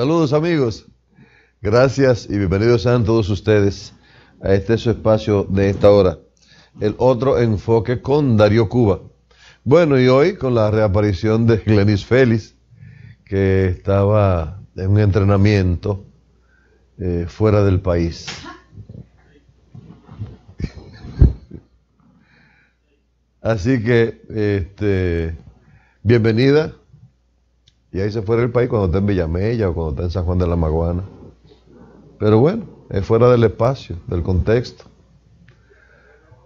Saludos amigos. Gracias y bienvenidos sean todos ustedes a este su espacio de esta hora. El otro enfoque con Darío Cuba. Bueno, y hoy con la reaparición de Glenis Félix, que estaba en un entrenamiento eh, fuera del país. Así que, este, bienvenida y ahí se fuera el país cuando está en Villamella o cuando está en San Juan de la Maguana. Pero bueno, es fuera del espacio, del contexto.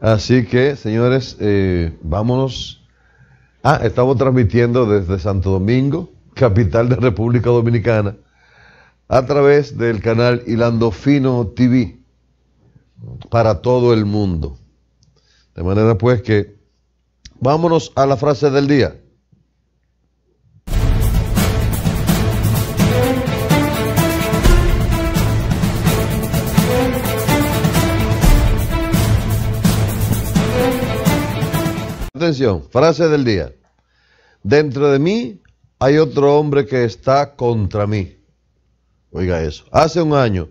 Así que, señores, eh, vámonos. Ah, estamos transmitiendo desde Santo Domingo, capital de República Dominicana, a través del canal Ilandofino TV para todo el mundo. De manera pues que vámonos a la frase del día. atención, frase del día. Dentro de mí hay otro hombre que está contra mí. Oiga eso. Hace un año,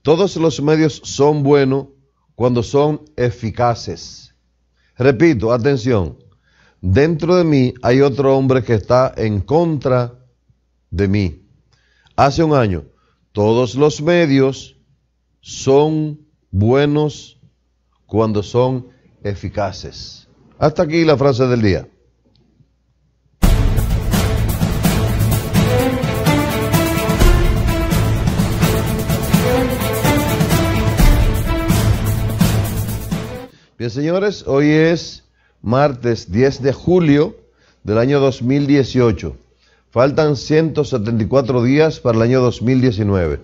todos los medios son buenos cuando son eficaces. Repito, atención. Dentro de mí hay otro hombre que está en contra de mí. Hace un año, todos los medios son buenos cuando son eficaces. Hasta aquí la frase del día. Bien, señores, hoy es martes 10 de julio del año 2018. Faltan 174 días para el año 2019.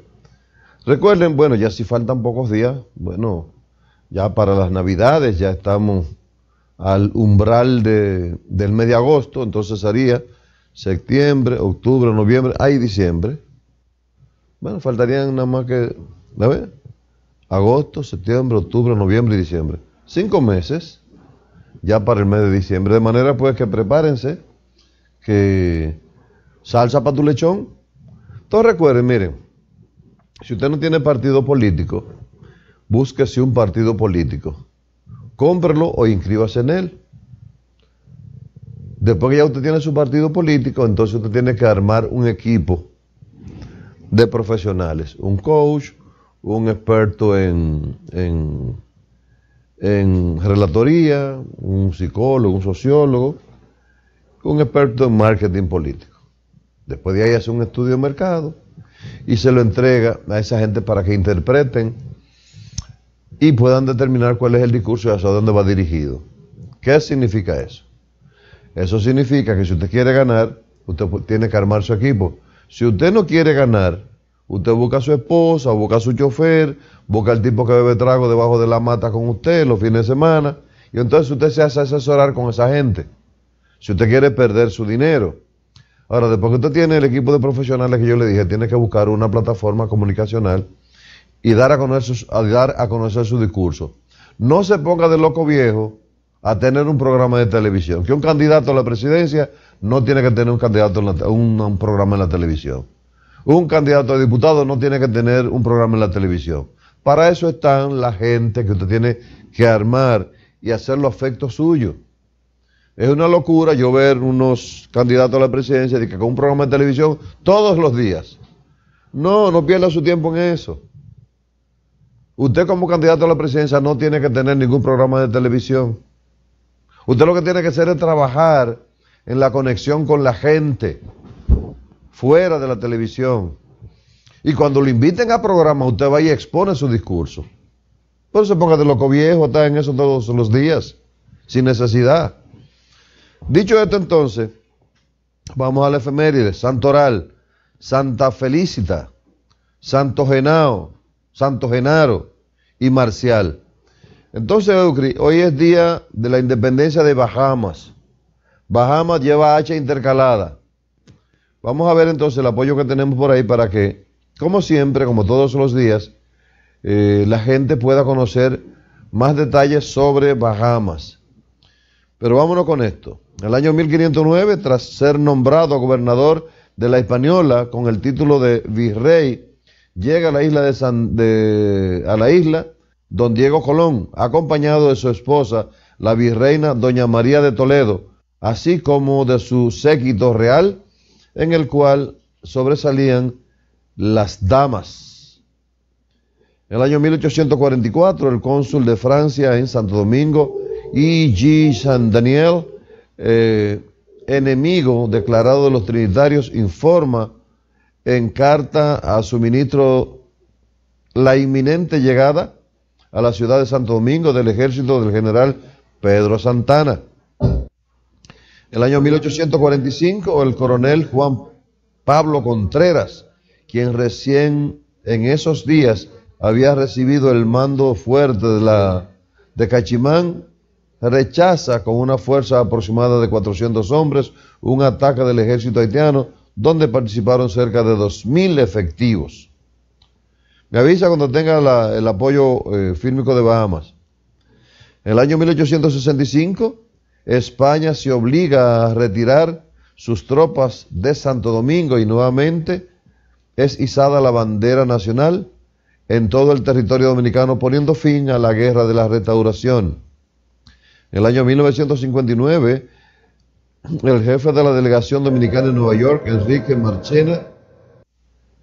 Recuerden, bueno, ya si faltan pocos días, bueno, ya para las navidades ya estamos al umbral de, del mes de agosto, entonces haría septiembre, octubre, noviembre, hay diciembre. Bueno, faltarían nada más que, Agosto, septiembre, octubre, noviembre y diciembre. Cinco meses ya para el mes de diciembre. De manera pues que prepárense, que salsa para tu lechón. Entonces recuerden, miren, si usted no tiene partido político, búsquese un partido político cómprelo o inscríbase en él. Después que ya usted tiene su partido político, entonces usted tiene que armar un equipo de profesionales, un coach, un experto en, en relatoría, un psicólogo, un sociólogo, un experto en marketing político. Después de ahí hace un estudio de mercado y se lo entrega a esa gente para que interpreten y puedan determinar cuál es el discurso y hacia dónde va dirigido. ¿Qué significa eso? Eso significa que si usted quiere ganar, usted tiene que armar su equipo. Si usted no quiere ganar, usted busca a su esposa, busca a su chofer, busca al tipo que bebe trago debajo de la mata con usted los fines de semana, y entonces usted se hace asesorar con esa gente. Si usted quiere perder su dinero. Ahora, después que usted tiene el equipo de profesionales que yo le dije, tiene que buscar una plataforma comunicacional y dar a conocer, dar a conocer su discurso. No se ponga de loco viejo a tener un programa de televisión. Que un candidato a la presidencia no tiene que tener un candidato un, programa en la televisión. Un candidato a diputado no tiene que tener un programa en la televisión. Para eso están la gente que usted tiene que armar y hacer los efectos suyos Es una locura yo ver unos candidatos a la presidencia que con un programa de televisión todos los días. No, no pierda su tiempo en eso. Usted como candidato a la presidencia no tiene que tener ningún programa de televisión. Usted lo que tiene que hacer es trabajar en la conexión con la gente, fuera de la televisión. Y cuando lo inviten a programas, usted va y expone su discurso. Por eso de loco viejo, está en eso todos los días, sin necesidad. Dicho esto entonces, vamos a la Santo Oral, Santa Felicita, Santo Genao, Santo Genaro y Marcial. Entonces, hoy es día de la independencia de Bahamas. Bahamas lleva hacha intercalada. Vamos a ver entonces el apoyo que tenemos por ahí para que, como siempre, como todos los días, eh, la gente pueda conocer más detalles sobre Bahamas. Pero vámonos con esto. En el año 1509, tras ser nombrado gobernador de la Española con el título de virrey, llega a la isla de, a la isla don Diego Colón, acompañado de su esposa, la virreina doña María de Toledo, así como de su séquito real, en el cual sobresalían las damas. En el año 1844, el cónsul de Francia en Santo Domingo, y e G. San Daniel, eh, enemigo declarado de los trinitarios, informa en carta a su ministro la inminente llegada a la ciudad de Santo Domingo del ejército del general Pedro Santana. El año 1845, el coronel Juan Pablo Contreras, quien recién en esos días había recibido el mando fuerte de, la, de Cachimán, rechaza con una fuerza aproximada de 400 hombres un ataque del ejército haitiano donde participaron cerca de 2.000 efectivos. Me avisa cuando tenga el apoyo eh, fílmico de Bahamas. En el año 1865, España se obliga a retirar sus tropas de Santo Domingo y nuevamente es izada la bandera nacional en todo el territorio dominicano, poniendo fin a la guerra de la restauración. En el año 1959, el jefe de la delegación dominicana en Nueva York, Enrique Marchena,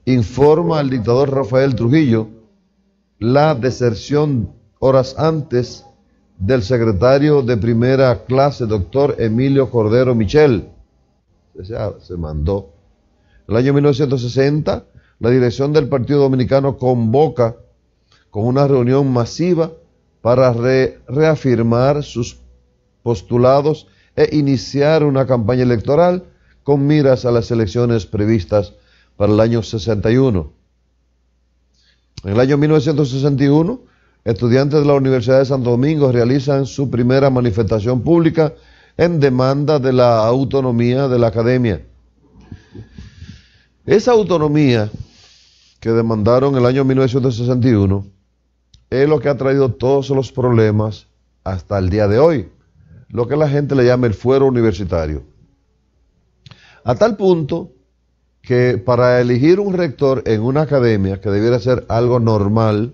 informa al dictador Rafael Trujillo la deserción horas antes del secretario de primera clase, doctor Emilio Cordero Michel. Se mandó. El año 1960, la dirección del Partido Dominicano convoca con una reunión masiva para reafirmar sus postulados e iniciar una campaña electoral con miras a las elecciones previstas para el año 61. En el año 1961, estudiantes de la Universidad de Santo Domingo realizan su primera manifestación pública en demanda de la autonomía de la academia. Esa autonomía que demandaron el año 1961 es lo que ha traído todos los problemas hasta el día de hoy lo que la gente le llama el fuero universitario. A tal punto que para elegir un rector en una academia, que debiera ser algo normal,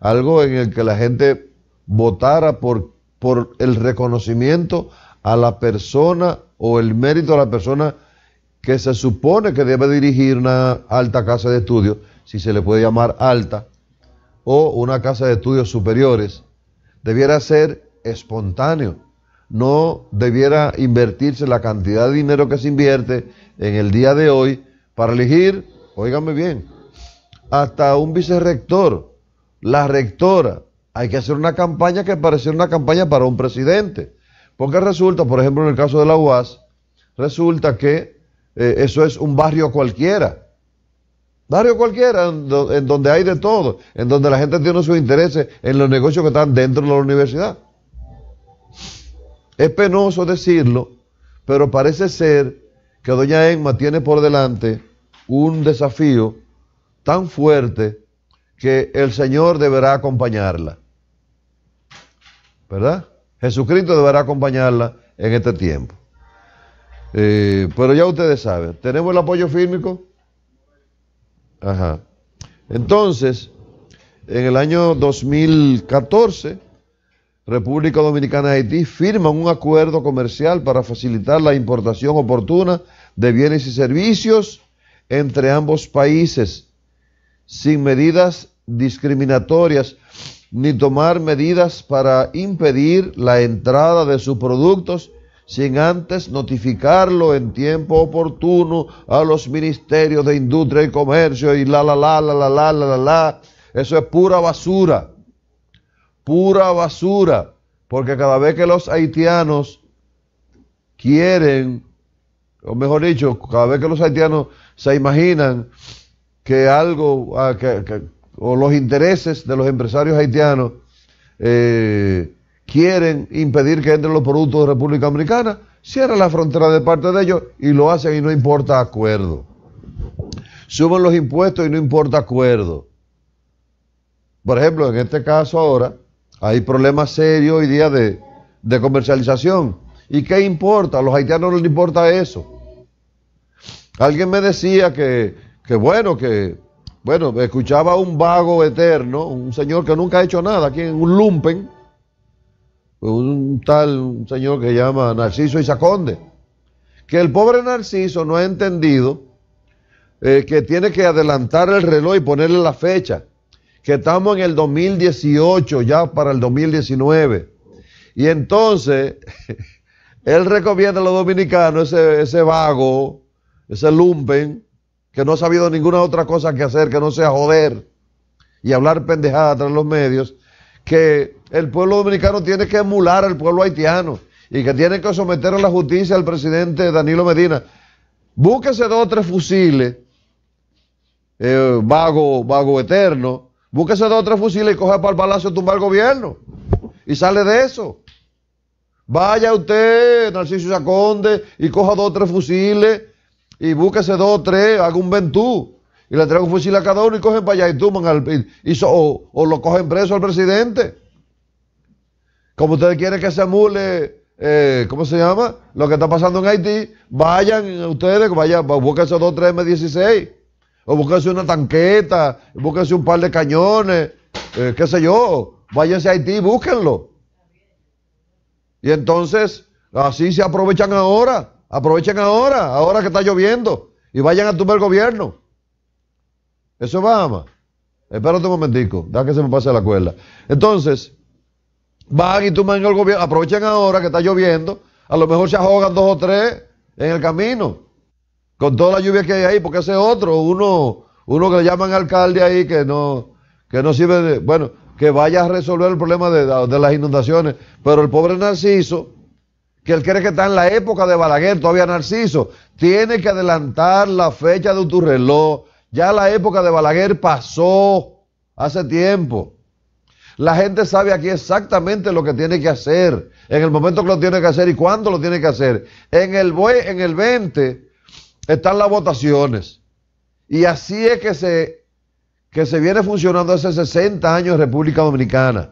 algo en el que la gente votara por, por el reconocimiento a la persona o el mérito a la persona que se supone que debe dirigir una alta casa de estudios, si se le puede llamar alta, o una casa de estudios superiores, debiera ser espontáneo no debiera invertirse la cantidad de dinero que se invierte en el día de hoy para elegir, óigame bien, hasta un vicerrector, la rectora. Hay que hacer una campaña que pareciera una campaña para un presidente. Porque resulta, por ejemplo, en el caso de la UAS, resulta que eh, eso es un barrio cualquiera. Barrio cualquiera, en donde hay de todo, en donde la gente tiene sus intereses en los negocios que están dentro de la universidad. Es penoso decirlo, pero parece ser que doña Emma tiene por delante un desafío tan fuerte que el Señor deberá acompañarla. ¿Verdad? Jesucristo deberá acompañarla en este tiempo. Eh, pero ya ustedes saben, ¿tenemos el apoyo fírmico? Ajá. Entonces, en el año 2014, República Dominicana y Haití firman un acuerdo comercial para facilitar la importación oportuna de bienes y servicios entre ambos países, sin medidas discriminatorias ni tomar medidas para impedir la entrada de sus productos sin antes notificarlo en tiempo oportuno a los ministerios de Industria y Comercio y la la la la la la la la. Eso es pura basura pura basura, porque cada vez que los haitianos quieren, o mejor dicho, cada vez que los haitianos se imaginan que algo, ah, o los intereses de los empresarios haitianos eh, quieren impedir que entren los productos de República Dominicana, cierran la frontera de parte de ellos y lo hacen y no importa acuerdo. Suben los impuestos y no importa acuerdo. Por ejemplo, en este caso ahora, hay problemas serios hoy día de, comercialización. ¿Y qué importa? A los haitianos no les importa eso. Alguien me decía que, bueno, que bueno, escuchaba un vago eterno, un señor que nunca ha hecho nada aquí en un lumpen, un tal señor que se llama Narciso Isaconde, que el pobre Narciso no ha entendido eh, que tiene que adelantar el reloj y ponerle la fecha que estamos en el 2018, ya para el 2019. Y entonces, él recomienda a los dominicanos, ese, vago, ese lumpen, que no ha sabido ninguna otra cosa que hacer que no sea joder y hablar pendejada tras los medios, que el pueblo dominicano tiene que emular al pueblo haitiano y que tiene que someter a la justicia al presidente Danilo Medina. Búsquese dos o tres fusiles, eh, vago, vago eterno, Búsquese dos o tres fusiles y coge para el palacio y tumbar al gobierno. Y sale de eso. Vaya usted, Narciso Saconde, y coja dos o tres fusiles y búsquese dos o tres, haga un ventú. Y le traigo un fusil a cada uno y cogen para allá y tuman al. o, lo cogen preso al presidente. Como ustedes quieren que se amule, eh, ¿cómo se llama? Lo que está pasando en Haití, vayan ustedes, vayan, búsquense dos o tres M16 o búsquese una tanqueta, búsquese un par de cañones, eh, qué sé yo, váyanse a Haití, búsquenlo. Y entonces, así se aprovechan ahora, aprovechen ahora, ahora que está lloviendo, y vayan a tumbar el gobierno. Eso es Bahamas. Espérate un momentico, da que se me pase la cuerda. Entonces, van y tumban el gobierno, aprovechen ahora que está lloviendo, a lo mejor se ahogan dos o tres en el camino. Con toda la lluvia que hay ahí, porque ese otro, uno, uno que le llaman alcalde ahí que no, que no sirve de, bueno, que vaya a resolver el problema de, las inundaciones. Pero el pobre Narciso, que él cree que está en la época de Balaguer, todavía Narciso, tiene que adelantar la fecha de tu reloj. Ya la época de Balaguer pasó hace tiempo. La gente sabe aquí exactamente lo que tiene que hacer, en el momento que lo tiene que hacer y cuándo lo tiene que hacer. En el, en el 20 están las votaciones. Y así es que se, que se viene funcionando hace 60 años en República Dominicana.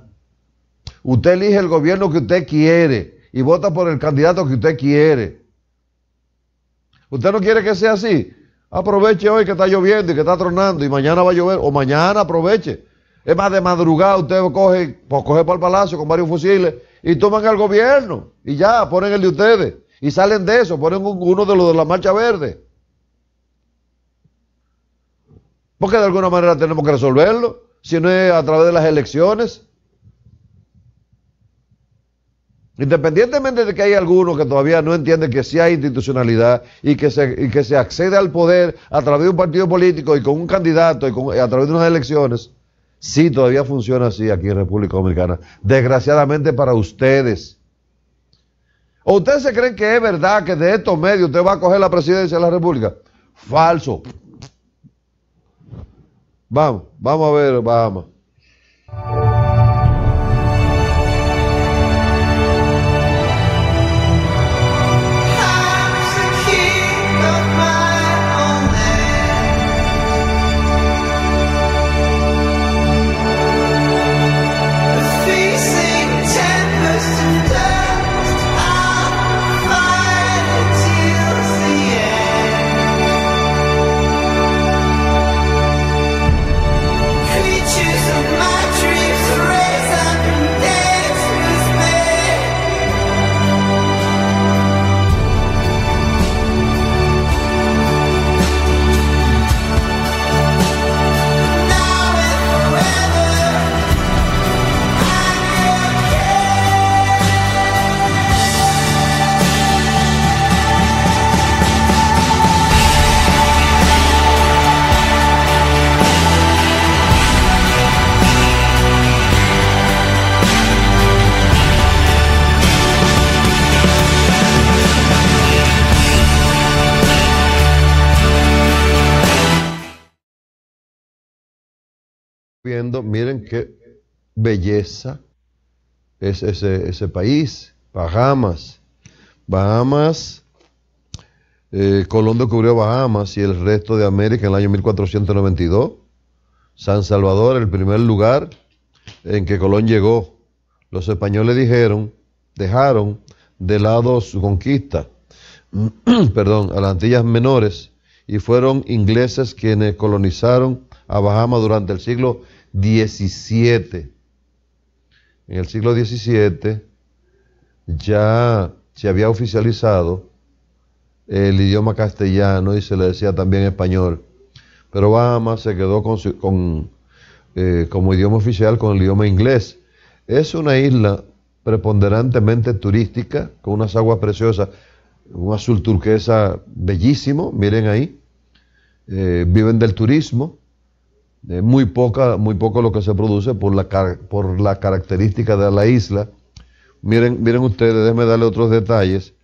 Usted elige el gobierno que usted quiere y vota por el candidato que usted quiere. ¿Usted no quiere que sea así? Aproveche hoy que está lloviendo y que está tronando y mañana va a llover. O mañana aproveche. Es más, de madrugada usted coge, pues coge para el palacio con varios fusiles y toman al gobierno y ya, ponen el de ustedes. Y salen de eso, ponen uno de los de la Marcha Verde. Porque de alguna manera tenemos que resolverlo, si no es a través de las elecciones. Independientemente de que hay algunos que todavía no entienden que sí hay institucionalidad y que, se, y que se accede al poder a través de un partido político y con un candidato y a través de unas elecciones, sí todavía funciona así aquí en República Dominicana. Desgraciadamente para ustedes. ¿O ustedes se creen que es verdad que de estos medios usted va a coger la presidencia de la República? Falso. Vamos, vamos a ver vamos. miren qué belleza es ese, país, Bahamas. Bahamas, eh, Colón descubrió Bahamas y el resto de América en el año 1492. San Salvador, el primer lugar en que Colón llegó. Los españoles dijeron, dejaron de lado su conquista, perdón, a las Antillas Menores y fueron ingleses quienes colonizaron a Bahamas durante el siglo 17 En el siglo XVII ya se había oficializado el idioma castellano y se le decía también español, pero Bahamas se quedó con, eh, como idioma oficial con el idioma inglés. Es una isla preponderantemente turística, con unas aguas preciosas, un azul turquesa bellísimo, miren ahí, eh, viven del turismo, muy, poca, muy poco lo que se produce por la, por la característica de la isla. Miren, miren ustedes, déjenme darle otros detalles.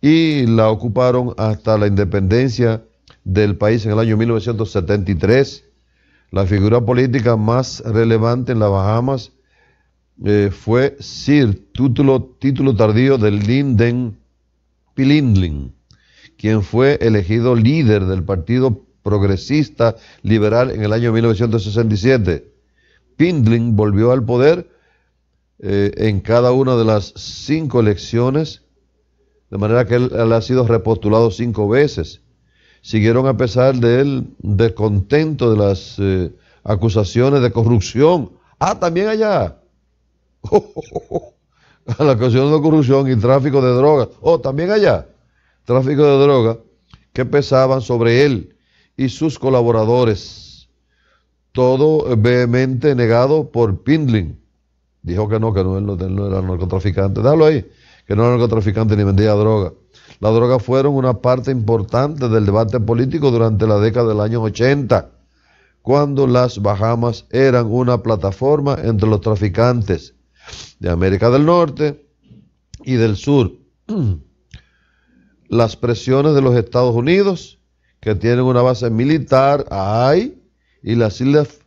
Y la ocuparon hasta la independencia del país en el año 1973. La figura política más relevante en las Bahamas eh, fue Sir, título, título tardío de Linden Pilindlin, quien fue elegido líder del partido progresista liberal en el año 1967. Pindling volvió al poder eh, en cada una de las cinco elecciones, de manera que él, ha sido repostulado cinco veces. Siguieron a pesar de él, descontento de las eh, acusaciones de corrupción. Ah, también allá. la acusación de corrupción y tráfico de drogas. Oh, también allá. Tráfico de drogas que pesaban sobre él y sus colaboradores. Todo vehemente negado por Pindling. Dijo que no, que no, era narcotraficante. Dalo ahí, que no era narcotraficante ni vendía droga. Las drogas fueron una parte importante del debate político durante la década del año 80, cuando las Bahamas eran una plataforma entre los traficantes de América del Norte y del Sur. Las presiones de los Estados Unidos que tienen una base militar, hay, y las islas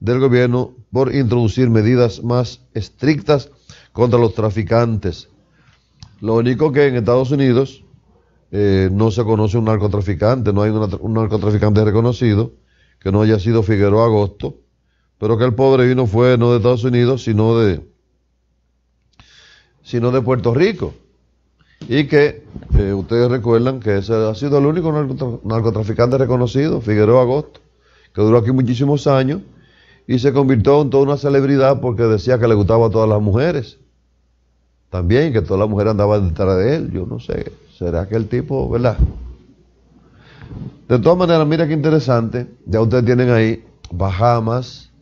del gobierno por introducir medidas más estrictas contra los traficantes. Lo único que en Estados Unidos eh, no se conoce un narcotraficante, no hay un narcotraficante reconocido que no haya sido Figueroa Agosto, pero que el pobre vino fue no de Estados Unidos, sino de, sino de Puerto Rico y que eh, ustedes recuerdan que ese ha sido el único narcotraficante reconocido, Figueroa Agosto, que duró aquí muchísimos años y se convirtió en toda una celebridad porque decía que le gustaba a todas las mujeres. También, que todas las mujeres andaban detrás de él, yo no sé, será que el tipo, ¿verdad? De todas maneras, mira qué interesante, ya ustedes tienen ahí Bahamas,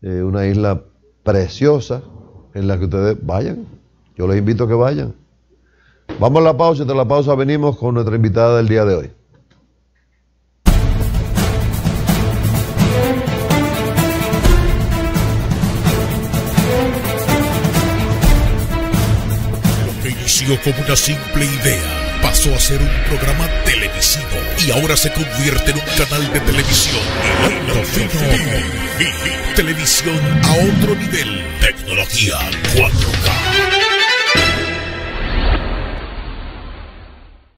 eh, una isla preciosa en la que ustedes vayan, yo les invito a que vayan Vamos a la pausa y tras la pausa venimos con nuestra invitada del día de hoy. Lo que inició como una simple idea pasó a ser un programa televisivo y ahora se convierte en un canal de televisión. Televisión a otro nivel. Tecnología 4K.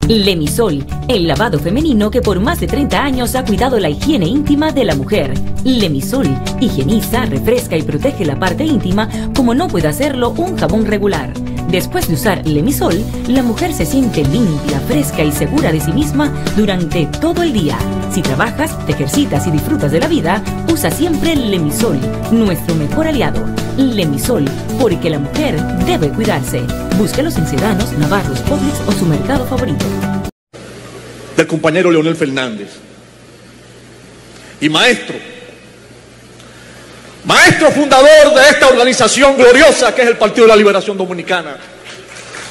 Lemisol, el lavado femenino que por más de 30 años ha cuidado la higiene íntima de la mujer. Lemisol higieniza, refresca y protege la parte íntima como no puede hacerlo un jabón regular. Después de usar Lemisol, la mujer se siente limpia, fresca y segura de sí misma durante todo el día. Si trabajas, te ejercitas y disfrutas de la vida, usa siempre Lemisol, nuestro mejor aliado. Lemisol, porque la mujer debe cuidarse. Búscalos en Sedanos, Navarros, Publix o su mercado favorito. Del compañero Leonel Fernández. Y maestro, maestro fundador de esta organización gloriosa que es el Partido de la Liberación Dominicana.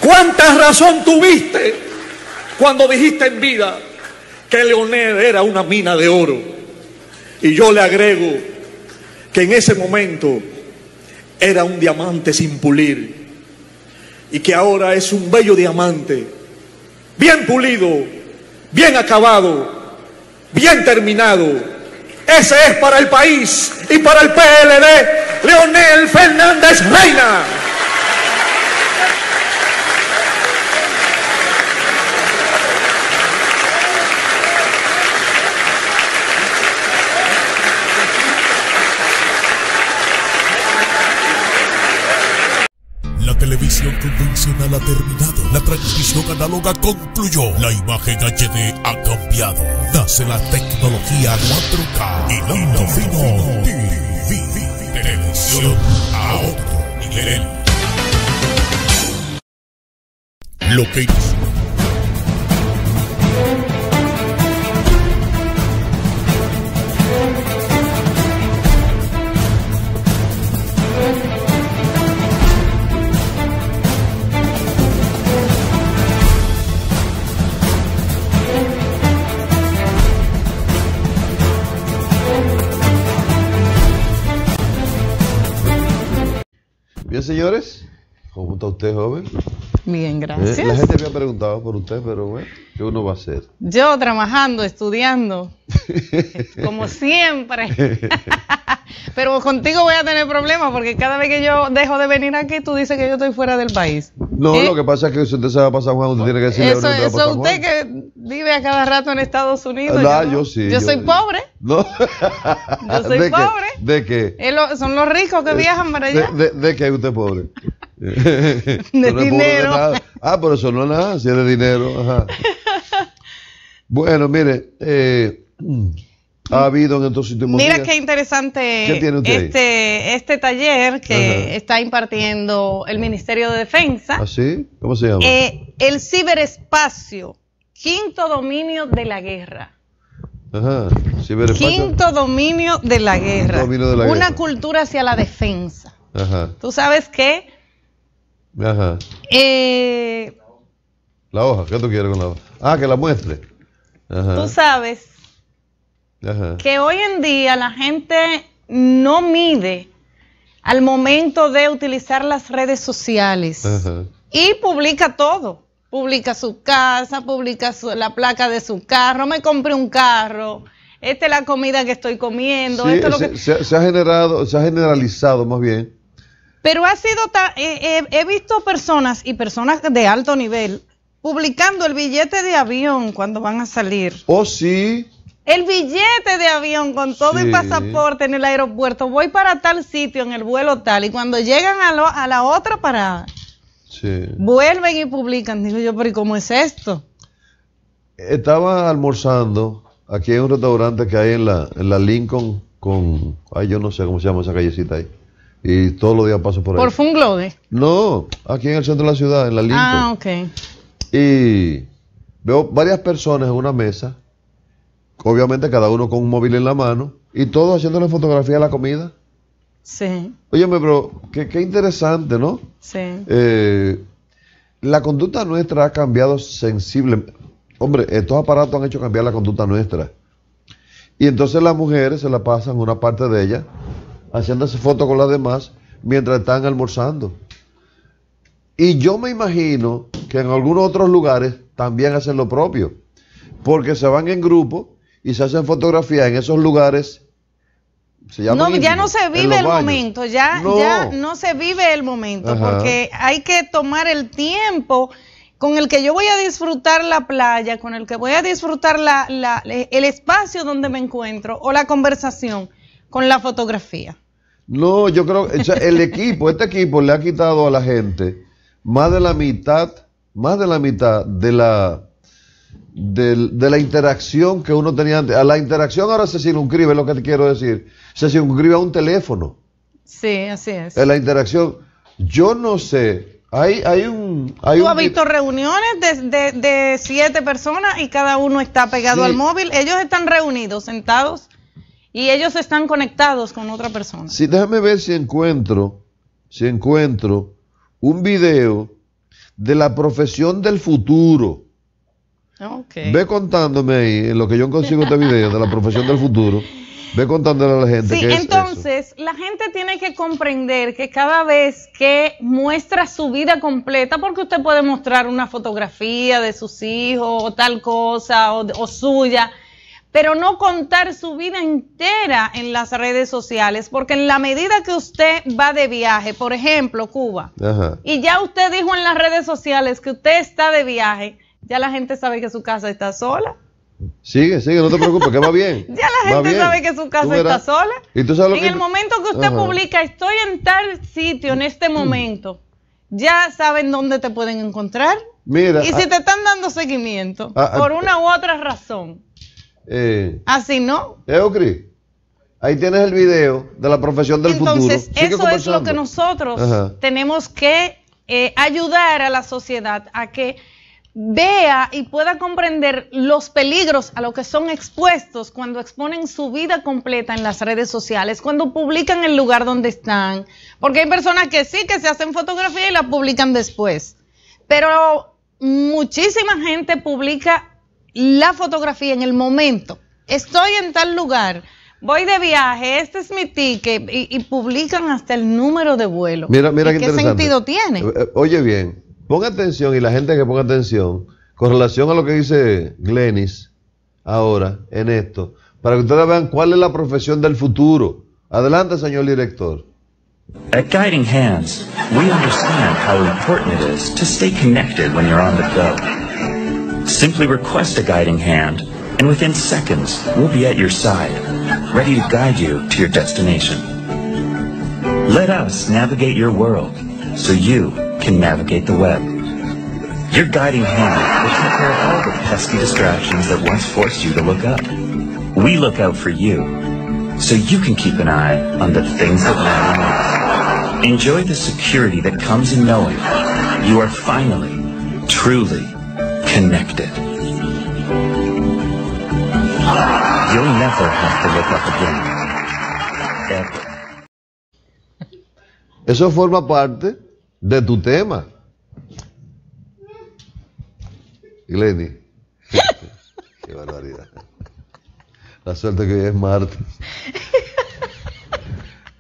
¿Cuánta razón tuviste cuando dijiste en vida que Leonel era una mina de oro? Y yo le agrego que en ese momento era un diamante sin pulir y que ahora es un bello diamante, bien pulido, bien acabado, bien terminado ese es para el país y para el PLD, Leonel Fernández Reina. La televisión convencional ha terminado. La transmisión análoga concluyó. La imagen HD ha cambiado. Nace la tecnología 4K. Y no Fino TV. Televisión a otro nivel. Lo que Bien, señores, ¿cómo está usted, joven? Bien, eh, gracias. la gente me ha preguntado por usted, pero bueno. ¿Qué uno va a hacer? Yo trabajando, estudiando, como siempre. Pero contigo voy a tener problemas porque cada vez que yo dejo de venir aquí, tú dices que yo estoy fuera del país. No, ¿Eh? lo que pasa es que usted se va a pasar Juan, usted tiene que decir Eso, eso usted que vive a cada rato en Estados Unidos. Ah, yo, sí. Yo, soy pobre. No. yo soy pobre. ¿De qué? son los ricos que eh, viajan para allá. ¿De, de, qué usted pobre? de dinero. Ah, pero eso no es nada, si es de dinero. Ajá. Bueno, mire, eh, ha habido en estos últimos Mira qué interesante este, este, taller que está impartiendo el Ministerio de Defensa. ¿Ah, ¿Cómo se llama? Eh, el ciberespacio, quinto dominio de la guerra. Ajá. Quinto dominio de la guerra. Una cultura hacia la defensa. Ajá. ¿Tú sabes qué? Ajá. Eh, la hoja, ¿qué tú quieres con la hoja? Ah, que la muestre tú sabes que hoy en día la gente no mide al momento de utilizar las redes sociales y publica todo. Publica su casa, publica la placa de su carro, me compré un carro, esta es la comida que estoy comiendo. esto se, ha generado, se ha generalizado más bien. Pero ha sido, he visto personas y personas de alto nivel publicando el billete de avión cuando van a salir. Oh, sí. El billete de avión con todo el pasaporte en el aeropuerto. Voy para tal sitio, en el vuelo tal. Y cuando llegan a, la otra parada, vuelven y publican. Digo yo, pero ¿y cómo es esto? Estaba almorzando. Aquí en un restaurante que hay en la, Lincoln con... Ay, yo no sé cómo se llama esa callecita ahí. Y todos los días paso por ahí. ¿Por Funglode? No, aquí en el centro de la ciudad, en la Lincoln. Ah, ok. Y veo varias personas en una mesa, obviamente cada uno con un móvil en la mano, y todos haciendo la fotografía de la comida. Sí. Oye, pero qué, qué interesante, ¿no? Sí. Eh, la conducta nuestra ha cambiado sensiblemente. Hombre, estos aparatos han hecho cambiar la conducta nuestra. Y entonces las mujeres se la pasan una parte de ellas haciéndose fotos con las demás mientras están almorzando. Y yo me imagino que en algunos otros lugares también hacen lo propio, porque se van en grupo y se hacen fotografías en esos lugares. no, ya no se vive el momento, ya no. ya no se vive el momento, porque hay que tomar el tiempo con el que yo voy a disfrutar la playa, con el que voy a disfrutar el espacio donde me encuentro o la conversación con la fotografía. No, yo creo el equipo, este equipo le ha quitado a la gente más de la mitad más de la mitad de la, de, la interacción que uno tenía antes. A la interacción ahora se circunscribe, lo que te quiero decir. Se circunscribe a un teléfono. Sí, así es. En la interacción. Yo no sé. Hay, hay un. Tú has visto reuniones de, de, siete personas y cada uno está pegado al móvil. Ellos están reunidos, sentados, y ellos están conectados con otra persona. Sí, déjame ver si encuentro, si encuentro un video de la profesión del futuro. Ve contándome ahí, en lo que yo consigo este video, de la profesión del futuro. Ve contándole a la gente. Sí, entonces la gente tiene que comprender que cada vez que muestra su vida completa, porque usted puede mostrar una fotografía de sus hijos o tal cosa o suya, pero no contar su vida entera en las redes sociales, porque en la medida que usted va de viaje, por ejemplo, Cuba, y ya usted dijo en las redes sociales que usted está de viaje, ya la gente sabe que su casa está sola. Sigue, sigue, no te preocupes, que va bien. ya la gente sabe que su casa está sola. ¿Y en el momento que usted publica, estoy en tal sitio en este mm. momento, ya saben dónde te pueden encontrar. Mira, y si ah. te están dando seguimiento, ah, ah. por una u otra razón eh, Así ¿Ah, no. Eocris, ¿Eh, Ahí tienes el video de la profesión del futuro. Entonces, eso es lo que nosotros tenemos que eh, ayudar a la sociedad a que vea y pueda comprender los peligros a los que son expuestos cuando exponen su vida completa en las redes sociales, cuando publican el lugar donde están. Porque hay personas que sí, que se hacen fotografía y la publican después. Pero muchísima gente publica la fotografía en el momento. Estoy en tal lugar, voy de viaje, este es mi ticket y, publican hasta el número de vuelo. Mira, mira qué, sentido tiene? Eh, eh, oye bien, ponga atención y la gente que ponga atención con relación a lo que dice Glenis ahora en esto, para que ustedes vean cuál es la profesión del futuro. Adelante, señor director. At Guiding Hands, we understand how important it is to stay connected when you're on the go. Simply request a guiding hand, and within seconds, we'll be at your side, ready to guide you to your destination. Let us navigate your world so you can navigate the web. Your guiding hand will take care of all the pesky distractions that once forced you to look up. We look out for you, so you can keep an eye on the things that matter most. Enjoy the security that comes in knowing you are finally, truly Eso forma parte de tu tema. Glenny. Qué barbaridad. La suerte que hoy es martes.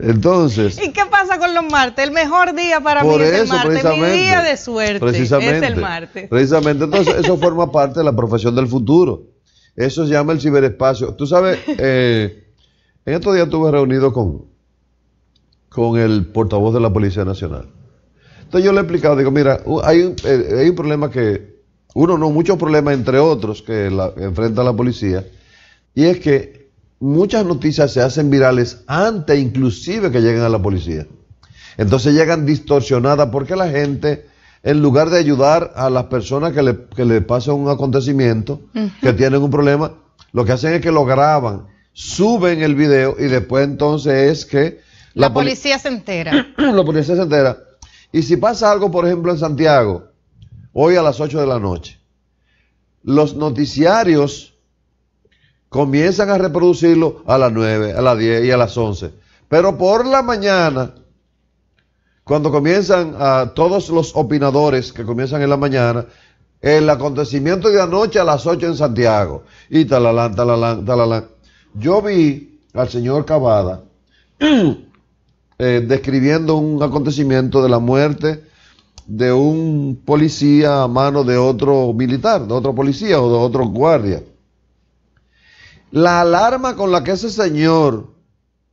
Entonces. ¿Y qué pasa con los martes? El mejor día para mí es el martes. Mi día de suerte precisamente, es el martes. Precisamente. Entonces, eso forma parte de la profesión del futuro. Eso se llama el ciberespacio. Tú sabes, eh, en estos días estuve reunido con, con el portavoz de la Policía Nacional. Entonces yo le he explicado, digo, mira, hay un, eh, hay un problema que, uno no, muchos problemas entre otros que la, enfrenta la policía, y es que muchas noticias se hacen virales antes inclusive que lleguen a la policía. Entonces llegan distorsionadas porque la gente, en lugar de ayudar a las personas que le, pasan un acontecimiento, que tienen un problema, lo que hacen es que lo graban, suben el video y después entonces es que... La, policía se entera. la policía se entera. Y si pasa algo, por ejemplo, en Santiago, hoy a las 8 de la noche, los noticiarios comienzan a reproducirlo a las 9, a las 10 y a las 11. Pero por la mañana, cuando comienzan a ah, todos los opinadores que comienzan en la mañana, el acontecimiento de anoche a las 8 en Santiago. Y talalán, talalán, talalán. Yo vi al señor Cavada eh, describiendo un acontecimiento de la muerte de un policía a mano de otro militar, de otro policía o de otro guardia. La alarma con la que ese señor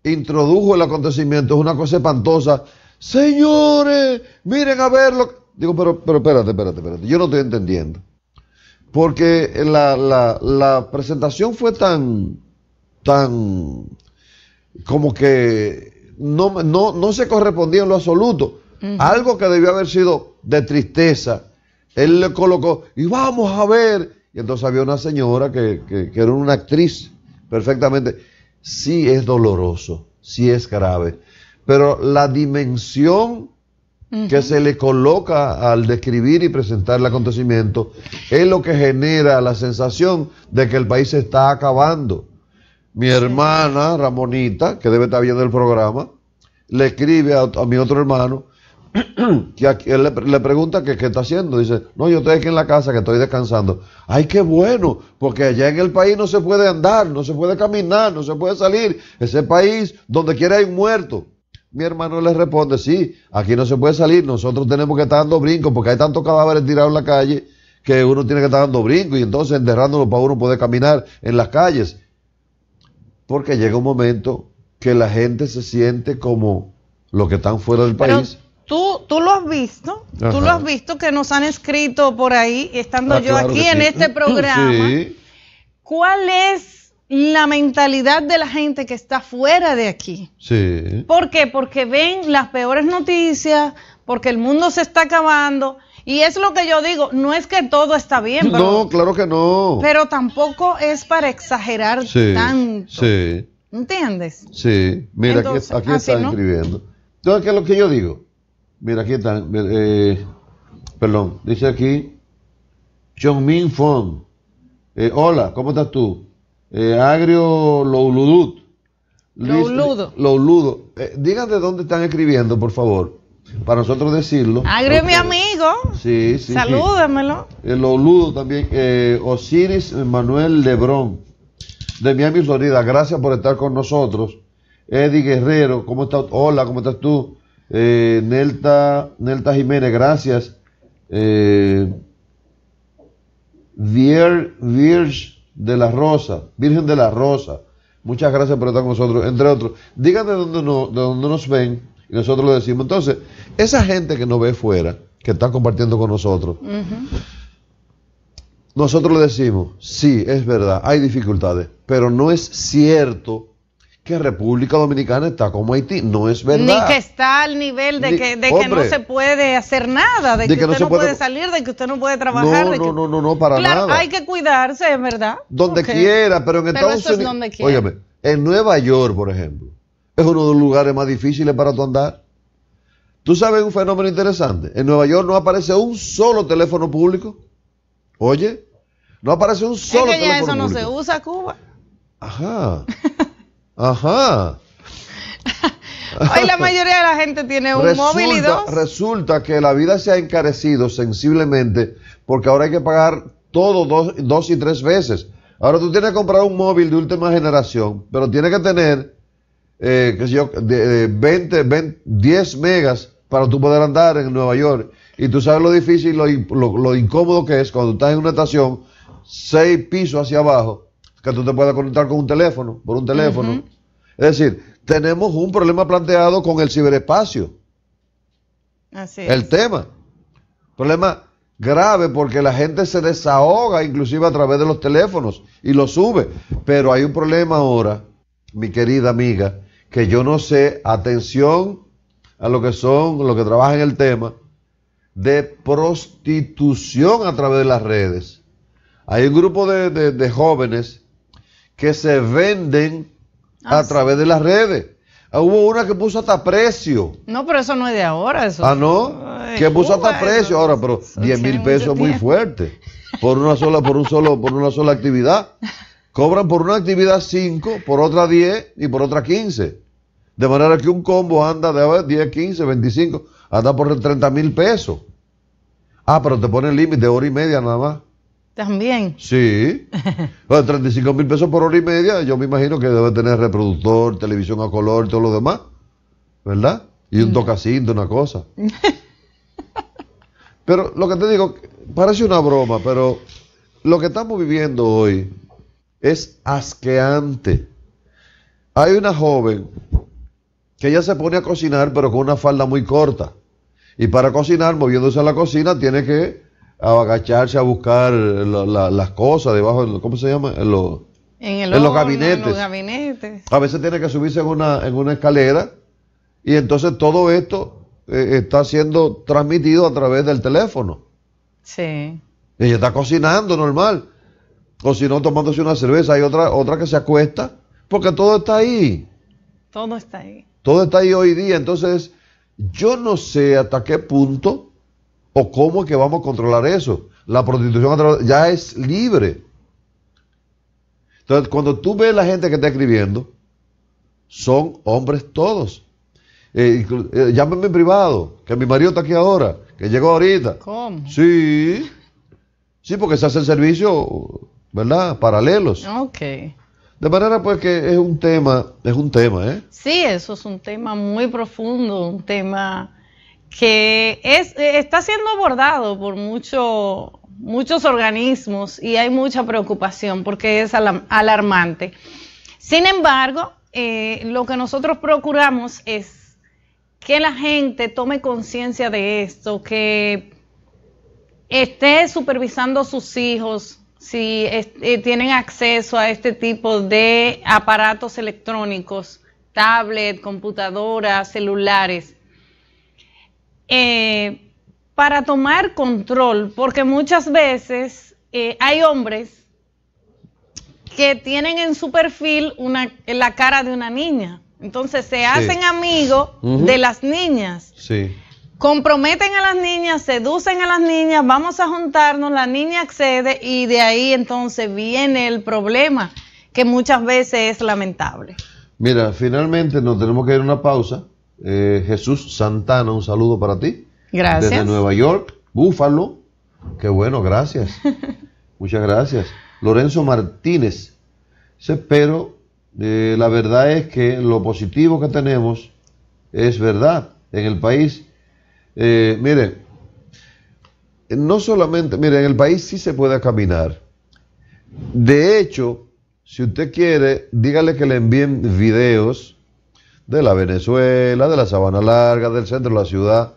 introdujo el acontecimiento es una cosa espantosa. Señores, miren a verlo. Digo, pero, pero espérate, espérate, espérate. Yo no estoy entendiendo. Porque la, presentación fue tan, tan, como que no, se correspondía en lo absoluto. Algo que debió haber sido de tristeza. Él le colocó, y vamos a ver, y entonces había una señora que, era una actriz perfectamente. Sí es doloroso, sí es grave, pero la dimensión que se le coloca al describir y presentar el acontecimiento es lo que genera la sensación de que el país se está acabando. Mi hermana Ramonita, que debe estar viendo el programa, le escribe a mi otro hermano que él le, pregunta que qué está haciendo. Dice, no, yo estoy aquí en la casa, que estoy descansando. Ay, qué bueno, porque allá en el país no se puede andar, no se puede caminar, no se puede salir. Ese país donde quiera hay muerto. Mi hermano le responde, sí, aquí no se puede salir, nosotros tenemos que estar dando brincos, porque hay tantos cadáveres tirados en la calle que uno tiene que estar dando brincos y entonces enterrándolo para uno poder caminar en las calles. Porque llega un momento que la gente se siente como los que están fuera del país. Tú, tú, lo has visto, tú lo has visto que nos han escrito por ahí, estando ah, yo aquí en este programa. ¿Cuál es la mentalidad de la gente que está fuera de aquí? Sí. ¿Por qué? Porque ven las peores noticias, porque el mundo se está acabando. Y es lo que yo digo, no es que todo está bien, No, claro que no. Pero tampoco es para exagerar tanto. Sí. ¿Entiendes? Sí. Mira, aquí, están escribiendo. Entonces, ¿qué es lo que yo digo? Mira, aquí están. Eh, perdón, dice aquí. Chongmin Fon. Eh, hola, ¿cómo estás tú? Eh, agrio Louludut. Louludo. Louludo. de dónde están escribiendo, por favor. Para nosotros decirlo. Agrio mi amigo. Sí, sí. Salúdamelo. Louludo también. Osiris Manuel Lebrón. De Miami, Florida. Gracias por estar con nosotros. Eddie Guerrero, ¿cómo estás? Hola, ¿cómo estás tú? Eh, Nelta, Nelta Jiménez, gracias. Eh, de la Rosa, Virgen de la Rosa, muchas gracias por estar con nosotros, entre otros. Díganme de dónde nos ven y nosotros lo decimos. Entonces, esa gente que nos ve fuera, que está compartiendo con nosotros, nosotros le decimos, sí, es verdad, hay dificultades, pero no es cierto que República Dominicana está como Haití. No es verdad. Ni que está al nivel de, que, no se puede hacer nada, de, que, usted no, puede, salir, de que usted no puede trabajar. No, no, no, no, para nada. Hay que cuidarse, es verdad. Donde quiera, pero en Estados en Nueva York, por ejemplo, es uno de los lugares más difíciles para tu andar. Tú sabes un fenómeno interesante. En Nueva York no aparece un solo teléfono público. Oye, no aparece un solo es que ya eso no se usa Cuba. Ajá. Ajá. Hoy la mayoría de la gente tiene un móvil y dos. Resulta que la vida se ha encarecido sensiblemente porque ahora hay que pagar todo dos, y tres veces. Ahora tú tienes que comprar un móvil de última generación, pero tienes que tener, eh, qué sé yo, de, 20, 10 megas para tú poder andar en Nueva York. Y tú sabes lo difícil, lo, lo, lo incómodo que es cuando estás en una estación, seis pisos hacia abajo, que tú te puedas conectar con un teléfono, por un teléfono. Es decir, tenemos un problema planteado con el ciberespacio. el tema. Problema grave porque la gente se desahoga inclusive a través de los teléfonos y lo sube. Pero hay un problema ahora, mi querida amiga, que yo no sé, atención a lo que son, lo que trabajan el tema, de prostitución a través de las redes. Hay un grupo de, de jóvenes que se venden a ah, través de las redes. Ah, hubo una que puso hasta precio. No, pero eso no es de ahora. Ah, no. que puso hasta precio ahora, pero 10 mil pesos es muy fuerte. Por una sola, por un solo, por una sola actividad. Cobran por una actividad 5, por otra 10 y por otra 15. De manera que un combo anda de 10, 15, 25, anda por 30 mil pesos. Ah, pero te ponen límite de hora y media nada más. También. Sí. 35 mil pesos por hora y media, yo me imagino que debe tener reproductor, televisión a color, todo lo demás. ¿Verdad? Y un de mm. una cosa. Pero lo que te digo, parece una broma, pero lo que estamos viviendo hoy es asqueante. Hay una joven que ella se pone a cocinar, pero con una falda muy corta. Y para cocinar, moviéndose a la cocina, tiene que a agacharse a buscar las cosas debajo, de, ¿cómo se llama? En, los gabinetes. En los gabinetes. A veces tiene que subirse en una, en una escalera y entonces todo esto eh, está siendo transmitido a través del teléfono. Sí. Ella está cocinando normal, o si tomándose una cerveza, hay otra, otra que se acuesta, porque todo está ahí. Todo está ahí. Todo está ahí hoy día, entonces yo no sé hasta qué punto ¿O cómo es que vamos a controlar eso? La prostitución ya es libre. Entonces, cuando tú ves la gente que está escribiendo, son hombres todos. Eh, eh en privado, que mi marido está aquí ahora, que llegó ahorita. ¿Cómo? Sí. Sí, porque se hace el servicio, ¿verdad? Paralelos. Ok. De manera pues que es un tema, es un tema, ¿eh? Sí, eso es un tema muy profundo, un tema que es, eh, está siendo abordado por muchos organismos y hay mucha preocupación porque es alarmante. Sin embargo, eh, lo que nosotros procuramos es que la gente tome conciencia de esto, que esté supervisando a sus hijos si eh, tienen acceso a este tipo de aparatos electrónicos, tablet, computadoras, celulares eh, para tomar control, porque muchas veces eh, hay hombres que tienen en su perfil una, la cara de una niña. Entonces se hacen amigos de las niñas. Comprometen a las niñas, seducen a las niñas, vamos a juntarnos, la niña accede y de ahí entonces viene el problema que muchas veces es lamentable. Mira, finalmente nos tenemos que ir a una pausa. Eh, Jesús Santana, un saludo para ti. Gracias. Desde Nueva York, Búfalo. Qué bueno, gracias. Muchas gracias. Lorenzo Martínez. Pero eh, la verdad es que lo positivo que tenemos es verdad en el país. Eh, mire, no solamente, Mire, en el país sí se puede caminar. De hecho, si usted quiere, dígale que le envíen videos de la Venezuela, de la Sabana Larga, del centro de la ciudad,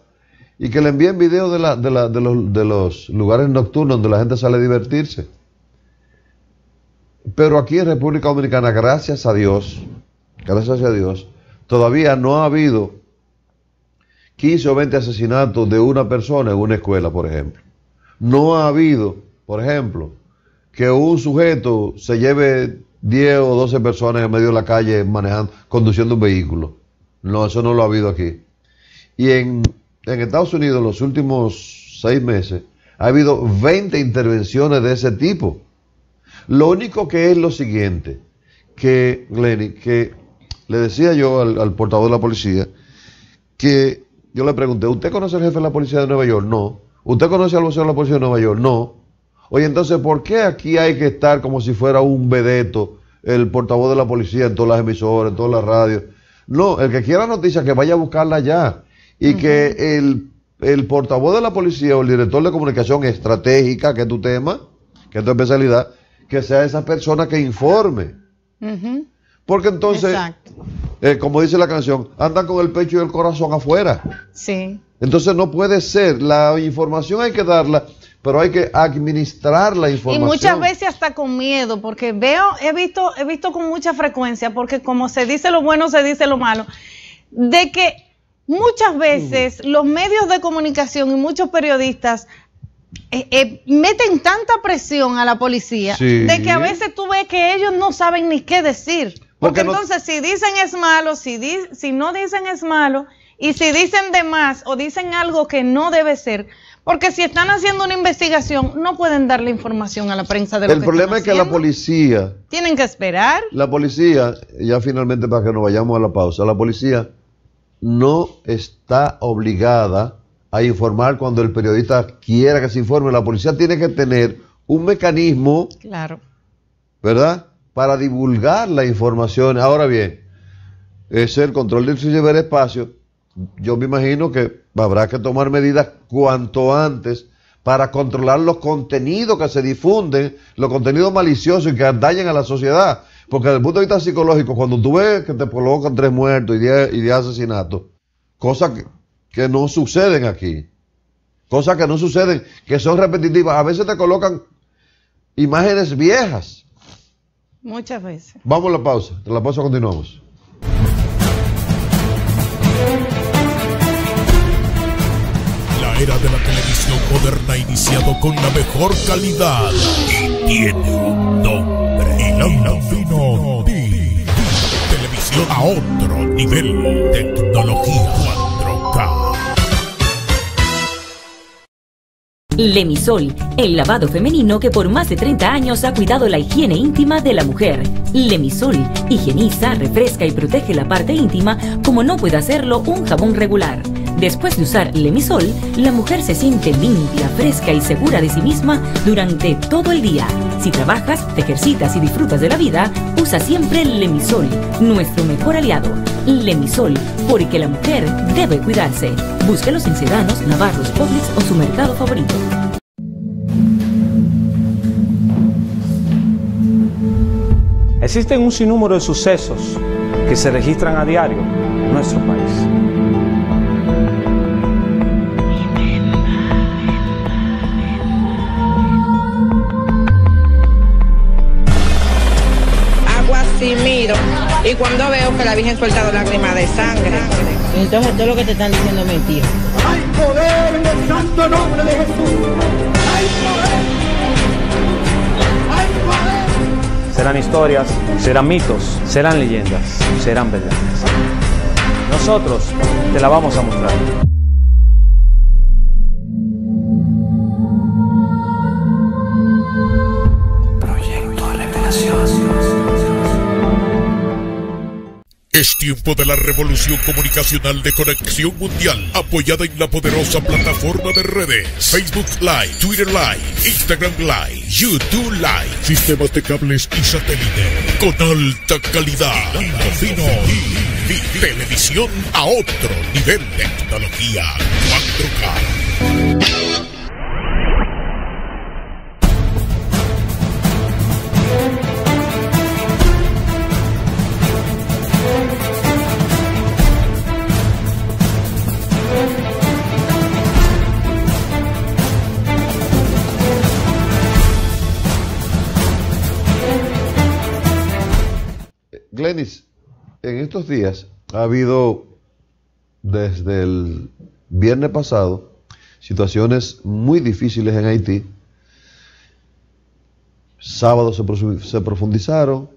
y que le envíen videos de, de, los, de los lugares nocturnos donde la gente sale a divertirse. Pero aquí en República Dominicana, gracias a Dios, gracias a Dios, todavía no ha habido 15 o 20 asesinatos de una persona en una escuela, por ejemplo. No ha habido, por ejemplo, que un sujeto se lleve 10 o 12 personas en medio de la calle manejando, conduciendo un vehículo. No, eso no lo ha habido aquí. Y en, Estados Unidos, en los últimos seis meses, ha habido 20 intervenciones de ese tipo. Lo único que es lo siguiente, que, Lenny, que le decía yo al, al portavoz de la policía, que yo le pregunté, ¿usted conoce al jefe de la policía de Nueva York? No. ¿Usted conoce al vocero de la policía de Nueva York? No. Oye, entonces, ¿por qué aquí hay que estar como si fuera un vedeto, el portavoz de la policía en todas las emisoras, en todas las radios? No, el que quiera noticia, que vaya a buscarla ya. Y que el, portavoz de la policía o el director de comunicación estratégica, que es tu tema, que es tu especialidad, que sea esa persona que informe. Porque entonces, eh, como dice la canción, andan con el pecho y el corazón afuera. Sí. Entonces no puede ser, la información hay que darla pero hay que administrar la información. Y muchas veces hasta con miedo, porque veo, he visto, he visto con mucha frecuencia, porque como se dice lo bueno, se dice lo malo, de que muchas veces los medios de comunicación y muchos periodistas eh, eh, meten tanta presión a la policía de que a veces tú ves que ellos no saben ni qué decir. Porque, entonces si dicen es malo, si, si no dicen es malo, y si dicen de más o dicen algo que no debe ser, porque si están haciendo una investigación, no pueden darle información a la prensa de lo El problema es que la policía. Tienen que esperar. La policía, ya finalmente para que nos vayamos a la pausa, la policía no está obligada a informar cuando el periodista quiera que se informe. La policía tiene que tener un mecanismo. Claro. ¿Verdad? Para divulgar la información. Ahora bien, es el control del espacio yo me imagino que habrá que tomar medidas cuanto antes para controlar los contenidos que se difunden, los contenidos maliciosos y que dañen a la sociedad. Porque desde el punto de vista psicológico, cuando tú ves que te colocan tres muertos y diez, asesinatos, cosas que, no suceden aquí, cosas que no suceden, que son repetitivas, a veces te colocan imágenes viejas. Muchas veces. Vamos a la pausa, de la pausa continuamos. de la televisión moderna iniciado con la mejor calidad y tiene un nombre. Televisión a otro nivel. Tecnología 4K. Lemisol, el lavado femenino que por más de 30 años ha cuidado la higiene íntima de la mujer. Lemisol higieniza, refresca y protege la parte íntima como no puede hacerlo un jabón regular. Después de usar Lemisol, la mujer se siente limpia, fresca y segura de sí misma durante todo el día. Si trabajas, te ejercitas y disfrutas de la vida, usa siempre Lemisol, nuestro mejor aliado. Lemisol, porque la mujer debe cuidarse. busque en Sedanos, Navarros, Publix o su mercado favorito. Existen un sinnúmero de sucesos que se registran a diario en nuestro país. y cuando veo que la Virgen suelta lágrimas de sangre. Entonces todo lo que te están diciendo es mentira. Hay poder en santo nombre de Jesús. Hay poder. Serán historias, serán mitos, serán leyendas, serán verdades. Nosotros te la vamos a mostrar. Es tiempo de la revolución comunicacional de conexión mundial, apoyada en la poderosa plataforma de redes Facebook Live, Twitter Live, Instagram Live, YouTube Live, sistemas de cables y satélite, con alta calidad, fino y televisión a otro nivel de tecnología 4K Lenis, en estos días ha habido desde el viernes pasado situaciones muy difíciles en Haití. Sábado se profundizaron,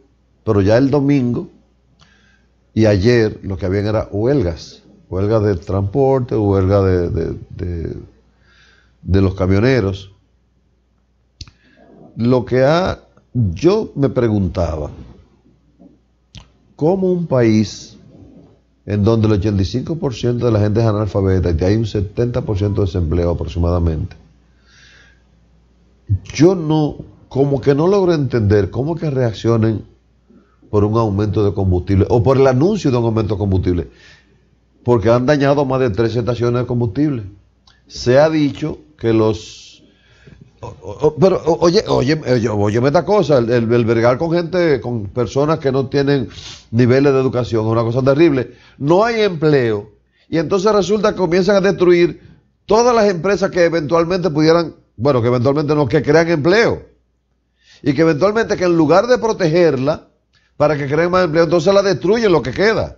pero ya el domingo y ayer lo que habían era huelgas, huelga de transporte, huelga de, de los camioneros. Lo que ha, yo me preguntaba, como un país en donde el 85% de la gente es analfabeta y hay un 70% de desempleo aproximadamente, yo no, como que no logro entender cómo que reaccionen por un aumento de combustible o por el anuncio de un aumento de combustible, porque han dañado más de tres estaciones de combustible. Se ha dicho que los pero oye, oye, eh, oye, esta cosa, el, vergar con gente, con personas que no tienen niveles de educación, es una cosa terrible. No hay empleo y entonces resulta que comienzan a destruir todas las empresas que eventualmente pudieran, bueno, que eventualmente no, que crean empleo. Y que eventualmente que en lugar de protegerla para que creen más empleo, entonces la destruyen lo que queda.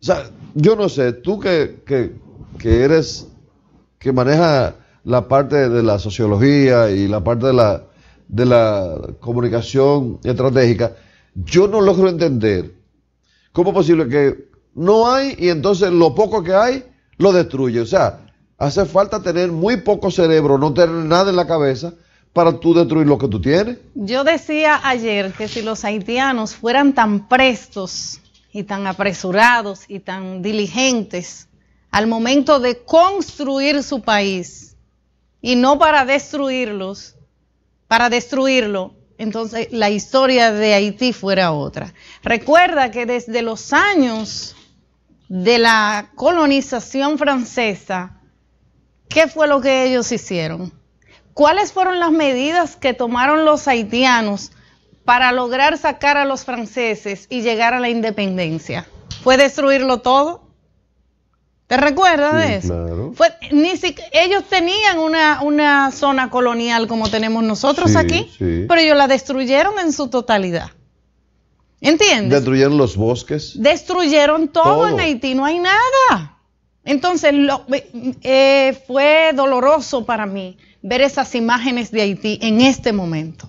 O sea, yo no sé, tú que, que, que eres, que maneja la parte de la sociología y la parte de la, de la comunicación estratégica, yo no logro entender cómo es posible que no hay y entonces lo poco que hay lo destruye. O sea, hace falta tener muy poco cerebro, no tener nada en la cabeza para tú destruir lo que tú tienes. Yo decía ayer que si los haitianos fueran tan prestos y tan apresurados y tan diligentes al momento de construir su país, y no para destruirlos, para destruirlo, entonces la historia de Haití fuera otra. Recuerda que desde los años de la colonización francesa, ¿qué fue lo que ellos hicieron? ¿Cuáles fueron las medidas que tomaron los haitianos para lograr sacar a los franceses y llegar a la independencia? ¿Fue destruirlo todo? ¿Te recuerdas de eso? Claro. Fue, ni si, ellos tenían una, zona colonial como tenemos nosotros aquí, pero ellos la destruyeron en su totalidad. ¿Entiendes? Destruyeron los bosques. Destruyeron todo, en Haití, no hay nada. Entonces lo, eh, fue doloroso para mí ver esas imágenes de Haití en este momento.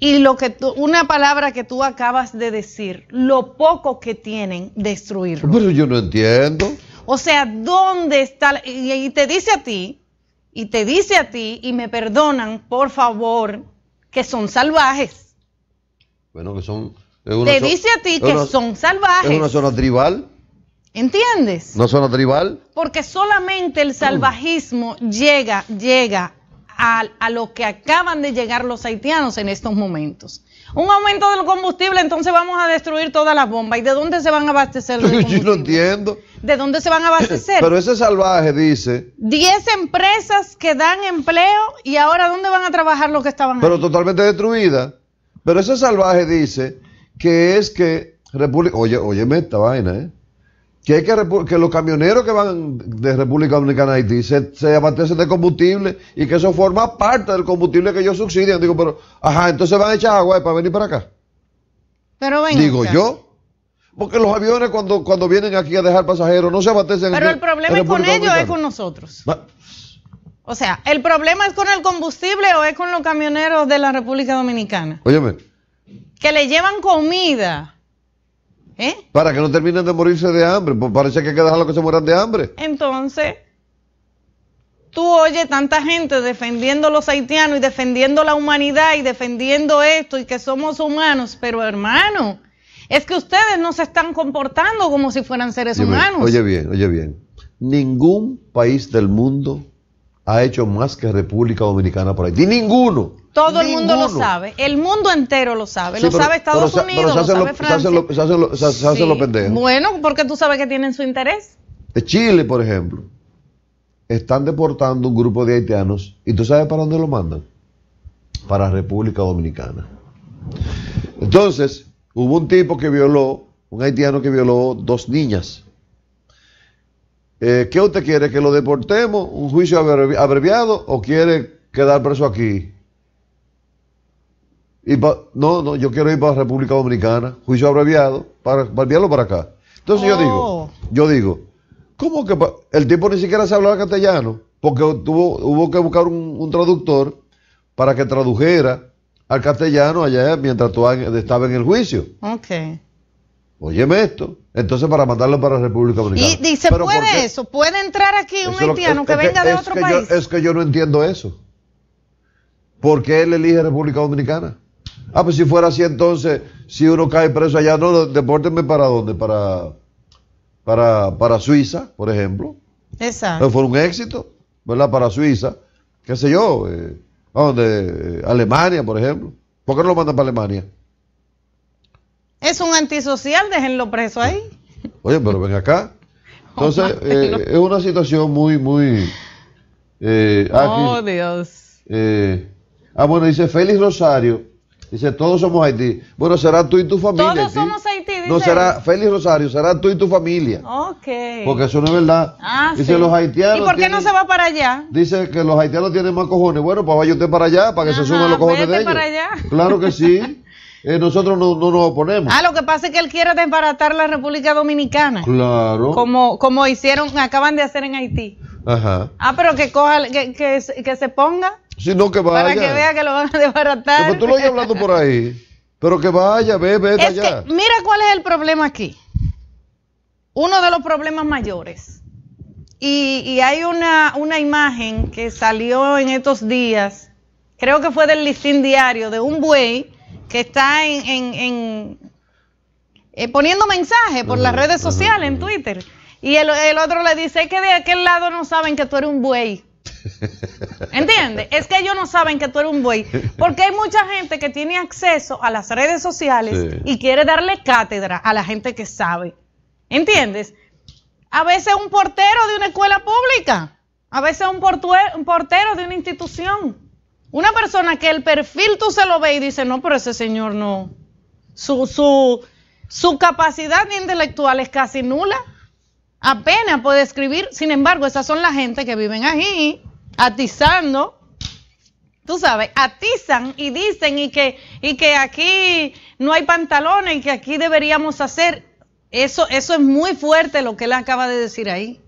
Y lo que una palabra que tú acabas de decir, lo poco que tienen destruirlo. Pero yo no entiendo. O sea, ¿dónde está? Y, te dice a ti, y te dice a ti, y me perdonan, por favor, que son salvajes. Bueno, que son... Te dice a ti que son salvajes. Es una zona tribal. ¿Entiendes? No zona tribal. Porque solamente el salvajismo llega, llega a, lo que acaban de llegar los haitianos en estos momentos un aumento del combustible, entonces vamos a destruir todas las bombas. ¿Y de dónde se van a abastecer? Yo no entiendo. ¿De dónde se van a abastecer? Pero ese salvaje dice... 10 empresas que dan empleo y ahora ¿dónde van a trabajar los que estaban Pero totalmente destruida. Pero ese salvaje dice que es que... República... Oye, óyeme esta vaina, ¿eh? que, que, los camioneros que van de República Dominicana a Haití se, abastecen de combustible y que eso forma parte del combustible que ellos subsidian. Digo, pero, ajá, entonces van a echar agua para venir para acá. Pero venga. Digo yo. Porque los aviones cuando, cuando vienen aquí a dejar pasajeros no se abastecen. Pero el, problema es con ellos, es con nosotros. O sea, ¿el problema es con el combustible o es con los camioneros de la República Dominicana? Óyeme. Que le llevan comida ¿Eh? Para que no terminen de morirse de hambre, pues parece que hay que que se mueran de hambre. Entonces, tú oyes tanta gente defendiendo los haitianos y defendiendo la humanidad y defendiendo esto y que somos humanos, pero hermano, es que ustedes no se están comportando como si fueran seres humanos. Oye bien, oye bien. Ningún país del mundo ha hecho más que República Dominicana por Haití. Ninguno. Todo el mundo lo sabe, el mundo entero lo sabe, lo sabe Estados Unidos, lo, sabe Francia. lo, pendejos Bueno, porque tú sabes que tienen su interés. Chile, por ejemplo, están deportando un grupo de haitianos y tú sabes para dónde lo mandan. Para República Dominicana. Entonces, hubo un tipo que violó, un haitiano que violó dos niñas. Eh, ¿Qué usted quiere? ¿Que lo deportemos? ¿Un juicio abreviado? ¿O quiere quedar preso aquí? no, no, yo quiero ir para la República Dominicana, juicio abreviado, para, enviarlo para acá. Entonces yo digo, oh. yo digo, ¿cómo que el tipo ni siquiera se hablaba castellano? Porque tuvo, hubo que buscar un, traductor para que tradujera al castellano allá mientras tú estaba en el juicio. Ok. Óyeme esto. Entonces, para mandarlo para República Dominicana. ¿Y, dice puede eso? ¿Puede entrar aquí un haitiano que, venga de otro país? Yo, es que yo no entiendo eso. ¿Por qué él elige República Dominicana? Ah, pues si fuera así entonces, si uno cae preso allá, no, depórtenme para dónde, para, para, para Suiza, por ejemplo. Exacto. Pero fue un éxito, ¿verdad? Para Suiza, qué sé yo, eh, a donde, eh, Alemania, por ejemplo. ¿Por qué no lo mandan para Alemania? Es un antisocial, déjenlo preso ahí. Oye, pero ven acá. Entonces, eh, es una situación muy, muy... Eh, oh, Dios. ah, bueno, dice Félix Rosario Dice, todos somos Haití. Bueno, será tú y tu familia. Todos somos Haití, dice. No será, Félix Rosario, será tú y tu familia. Ok. Porque eso no es verdad. Ah, dice, los haitianos. ¿Y por qué no se va para allá? Dice que los haitianos tienen más cojones. Bueno, pues vaya usted para allá, para que se sumen los cojones de ellos. para allá. Claro que sí. Eh, nosotros no, nos oponemos. Ah, lo que pasa es que él quiere desbaratar la República Dominicana. Claro. Como, como hicieron, acaban de hacer en Haití. Ajá. Ah, pero que coja, que, que, que se ponga que vaya. Para que vea que lo van a desbaratar. Pero tú lo hayas hablado por ahí. Pero que vaya, ve, ve allá. mira cuál es el problema aquí. Uno de los problemas mayores. Y, hay una, una imagen que salió en estos días, creo que fue del listín diario, de un buey que está en, en, eh, poniendo mensaje por las redes sociales, en Twitter. Y el, el otro le dice, es que de aquel lado no saben que tú eres un buey. ¿Entiendes? Es que ellos no saben que tú eres un buey. Porque hay mucha gente que tiene acceso a las redes sociales y quiere darle cátedra a la gente que sabe. ¿Entiendes? A veces un portero de una escuela pública, a veces un, un portero de una institución. Una persona que el perfil tú se lo ve y dice, no, pero ese señor no. Su, su, su capacidad intelectual es casi nula. Apenas puede escribir, sin embargo, esas son las gente que viven allí, atizando, tú sabes, atizan y dicen y que, y que aquí no hay pantalones y que aquí deberíamos hacer. Eso, eso es muy fuerte lo que él acaba de decir ahí.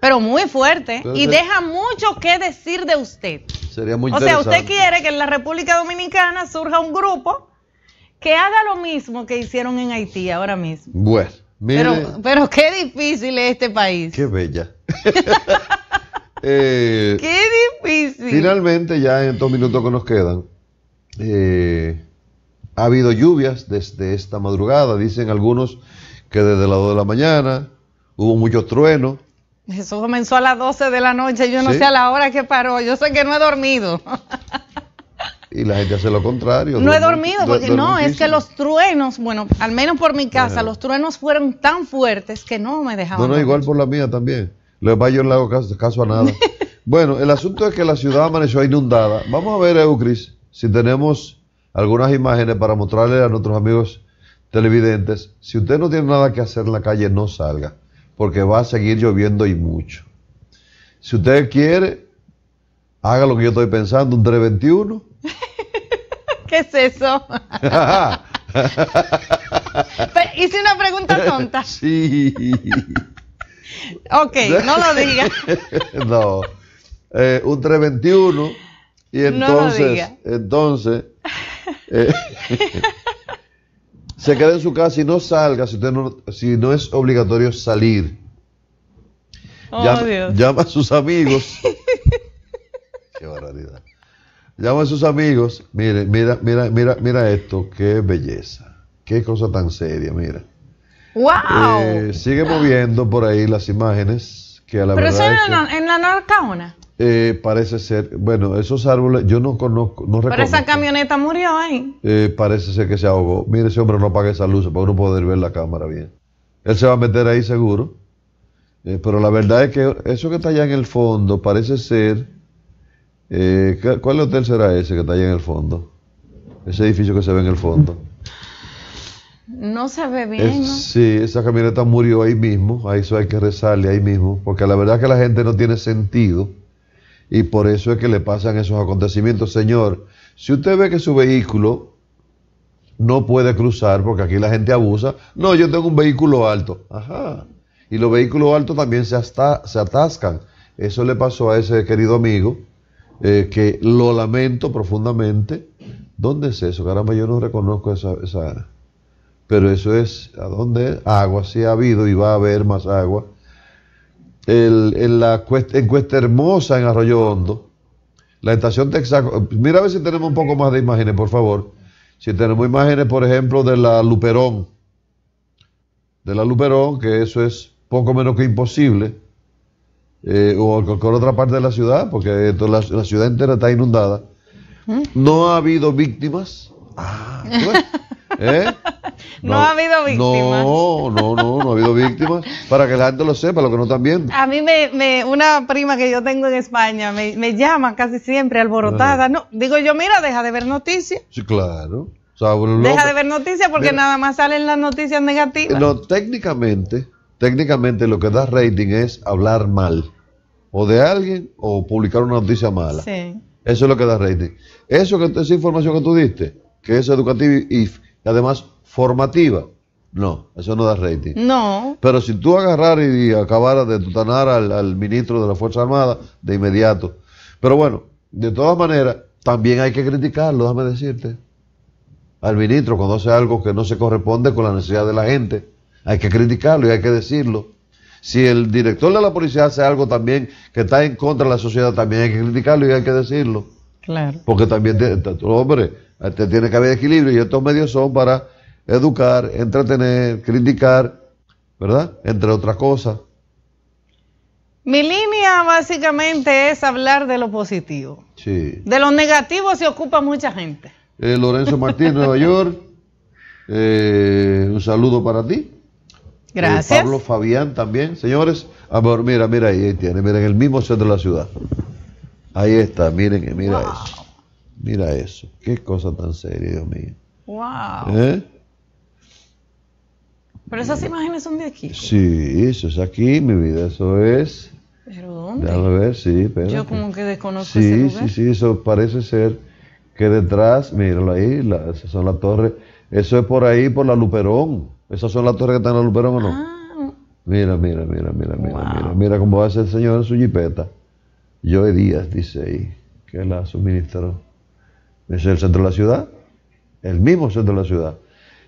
Pero muy fuerte. y deja mucho que decir de usted. Sería muy o sea, usted quiere que en la República Dominicana surja un grupo que haga lo mismo que hicieron en Haití ahora mismo. Bueno. Pero, pero, qué difícil es este país. Qué bella. Eh, qué difícil. Finalmente, ya en dos minutos que nos quedan, eh, ha habido lluvias desde esta madrugada. Dicen algunos que desde las 2 de la mañana hubo mucho trueno Eso comenzó a las 12 de la noche. Yo no sé a la hora que paró. Yo sé que no he dormido. Y la gente hace lo contrario. No he dormido, porque no, es que los truenos, bueno, al menos por mi casa, los truenos fueron tan fuertes que no me dejaban. No, no, igual por la mía también. Les va yo no le caso, caso a nada. bueno, el asunto es que la ciudad amaneció inundada. Vamos a ver, Eucris, si tenemos algunas imágenes para mostrarle a nuestros amigos televidentes. Si usted no tiene nada que hacer en la calle, no salga, porque va a seguir lloviendo y mucho. Si usted quiere, haga lo que yo estoy pensando, un 321 ¿Qué es eso? Hice una pregunta tonta. Sí. ok, no lo digas. no. Eh, un 321. Y entonces, entonces eh, se queda en su casa y no salga si, no, si no es obligatorio salir. Oh, llama, llama a sus amigos. Qué barbaridad. Llama a sus amigos, mire, mira, mira, mira, mira esto, qué belleza, qué cosa tan seria, mira. ¡Wow! Eh, sigue moviendo por ahí las imágenes que a la Pero eso es en, la Narcaona. Eh, parece ser, bueno, esos árboles yo no conozco, no recuerdo. Pero esa camioneta murió ahí. Eh, parece ser que se ahogó. Mire, ese hombre no apaga esa luz para uno poder ver la cámara bien. Él se va a meter ahí seguro. pero la verdad es que eso que está allá en el fondo parece ser eh, ¿Cuál hotel será ese que está ahí en el fondo? Ese edificio que se ve en el fondo. No se ve bien. Sí, esa camioneta murió ahí mismo, Ahí eso hay que rezarle ahí mismo, porque la verdad es que la gente no tiene sentido y por eso es que le pasan esos acontecimientos. Señor, si usted ve que su vehículo no puede cruzar porque aquí la gente abusa, no, yo tengo un vehículo alto, ajá, y los vehículos altos también se atascan. Eso le pasó a ese querido amigo eh, que lo lamento profundamente. ¿Dónde es eso? Caramba, yo no reconozco esa, esa pero eso es, ¿a dónde? Agua, sí ha habido y va a haber más agua. en la cuesta, en Hermosa, en Arroyo Hondo, la estación Texaco, mira a ver si tenemos un poco más de imágenes, por favor. Si tenemos imágenes, por ejemplo, de la Luperón, de la Luperón, que eso es poco menos que imposible, eh, o con otra parte de la ciudad, porque la, ciudad entera está inundada. No ha habido víctimas. Ah, ¿eh? no, ha habido víctimas. No, no, no, no ha habido víctimas. Para que la gente lo sepa, lo que no están viendo. A mí, me, una prima que yo tengo en España me, llama casi siempre alborotada. No, digo yo, mira, deja de ver noticias. Sí, claro. Deja de ver noticias porque nada más salen las noticias negativas. No, técnicamente, técnicamente lo que da rating es hablar mal o de alguien o publicar una noticia mala. Eso es lo que da rating. Eso que esa información que tú diste, que es educativa y, además formativa, no, eso no da rating. No. Pero si tú agarrar y, acabaras de tutanar al, al, ministro de la Fuerza Armada, de inmediato. Pero bueno, de todas maneras, también hay que criticarlo, déjame decirte. Al ministro cuando hace algo que no se corresponde con la necesidad de la gente hay que criticarlo y hay que decirlo. Si el director de la policía hace algo también que está en contra de la sociedad, también hay que criticarlo y hay que decirlo. Claro. Porque también, hombre, tiene que haber equilibrio y estos medios son para educar, entretener, criticar, ¿verdad? Entre otras cosas. Mi línea básicamente es hablar de lo positivo. Sí. De lo negativo se ocupa mucha gente. Eh, Lorenzo Martín, Nueva York. Eh, un saludo para ti. Eh, Gracias. Pablo Fabián también. Señores, amor, mira, mira ahí, ahí tiene, mira, el mismo centro de la ciudad. Ahí está, miren, mira eso. Mira eso. Qué cosa tan seria, Dios mío. Wow. ¿Eh? Pero esas imágenes son de aquí. Sí, eso es aquí, mi vida, eso es. ¿Pero dónde? Déjame ver, sí, pero. Yo como que desconozco sí, ese Sí, sí, sí, eso parece ser que detrás, míralo ahí, esas son las torres eso es por ahí, por la Luperón. Esas son las torres que están en la Luperón o no. Ah. Mira, mira, mira, mira, mira, mira. va cómo ser el señor en su jipeta. Joe Díaz dice ahí que la suministró. Es el centro de la ciudad. El mismo centro de la ciudad.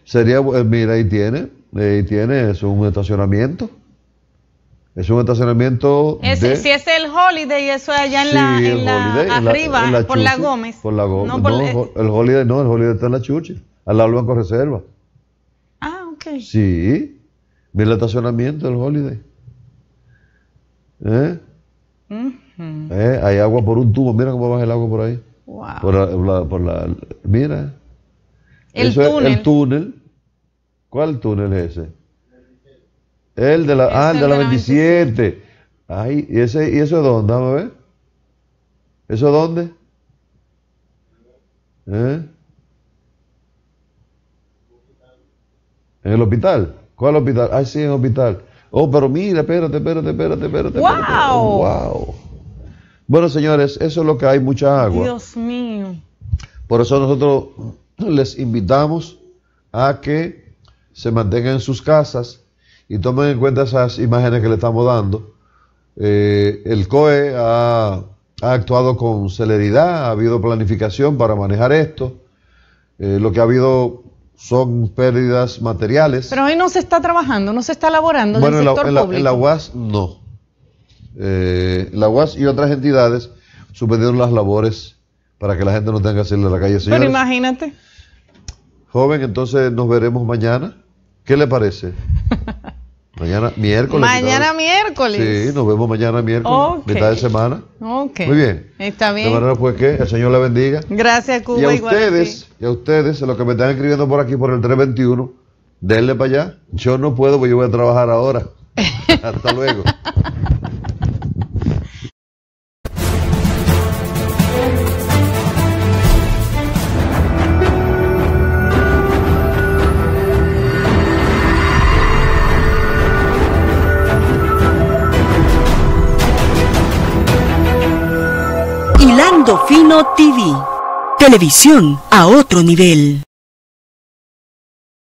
Sería, eh, mira, ahí tiene, ahí tiene, es un estacionamiento. Es un estacionamiento. si es el Holiday, eso es allá en, la, arriba, por la Gómez. Por la Gómez. No, el, Holiday no, el Holiday está en la Churchill al lado del Banco Reserva. Ah, ok. Sí. Ve el estacionamiento del Holiday. ¿Eh? ¿Eh? Hay agua por un tubo. Mira cómo baja el agua por ahí. Wow. Por la, mira. El túnel. túnel. ¿Cuál túnel es ese? El de la, ah, el de la 27. Ay, ¿y, ese, ¿y eso es dónde? Vamos a ver. ¿Eso es dónde? ¿Eh? ¿En el hospital? ¿Cuál hospital? Ah, sí, en el hospital. Oh, pero mira, espérate, espérate, espérate, espérate. ¡Wow! ¡Wow! Bueno, señores, eso es lo que hay, mucha agua. Dios mío. Por eso nosotros les invitamos a que se mantengan en sus casas y tomen en cuenta esas imágenes que le estamos dando. Eh, el COE ha, actuado con celeridad, ha habido planificación para manejar esto. Eh, lo que ha habido son pérdidas materiales. Pero hoy no se está trabajando, no se está elaborando bueno, en el sector la, UAS no. Eh, la UAS y otras entidades suspendieron las labores para que la gente no tenga que salir a la calle. Señores, Pero imagínate. Joven, entonces nos veremos mañana. ¿Qué le parece? Mañana miércoles. Mañana miércoles. Sí, nos vemos mañana miércoles, mitad de semana. Muy bien. Está bien. De pues que el Señor le bendiga. Gracias, Cuba. Y a ustedes, y a ustedes, los que me están escribiendo por aquí por el 321, denle para allá. Yo no puedo porque yo voy a trabajar ahora. Hasta luego. Lando Fino TV. Televisión a otro nivel.